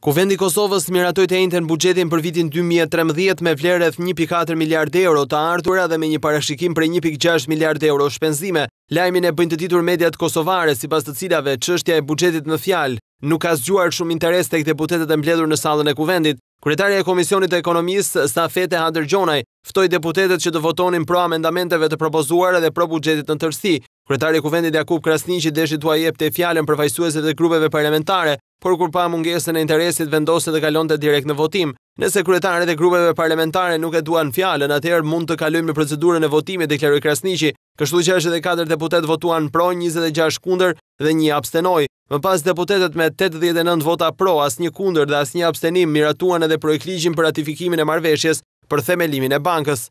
Kuvendi vendi Kosovës miratoj të ejnë të në bugjetin për vitin 2013 me vlerët 1.4 miliard euro të ardhur dhe me një parashikim për 1.6 miliard euro shpenzime, lajmin e bëjnë të ditur mediat kosovare si pas të cilave qështja e bugjetit në fjalë, nuk ka zgjuar shumë interes të këtë deputetet e mbledhur në salën e kuvendit. Kretarja e Komisionit e Ekonomisë, Safete Hader Gjonaj, ftoj deputetet që të votonin pro amendamenteve të propozuar edhe pro bugjetit në tërsi, Kryetari i Kuvendit Jakup Krasniqi deshi tua jepte fjalën përfaqësuesve të grupeve parlamentare, por kur pa mungesën e interesit vendose të kalonte direkt në votim. Nëse kryetarët e grupeve parlamentare nuk e duan fjalën, atëherë mund të kalojmë në procedurën e votimit, deklaroi Krasniqi. Kështu që 64 deputet votuan pro, 26 kundër dhe një abstenoi. Më pas deputetët me 89 vota pro, asnjë kundër dhe asnjë abstenim miratuan edhe projektligjin për ratifikimin e marrëveshjes për themelimin e bankës.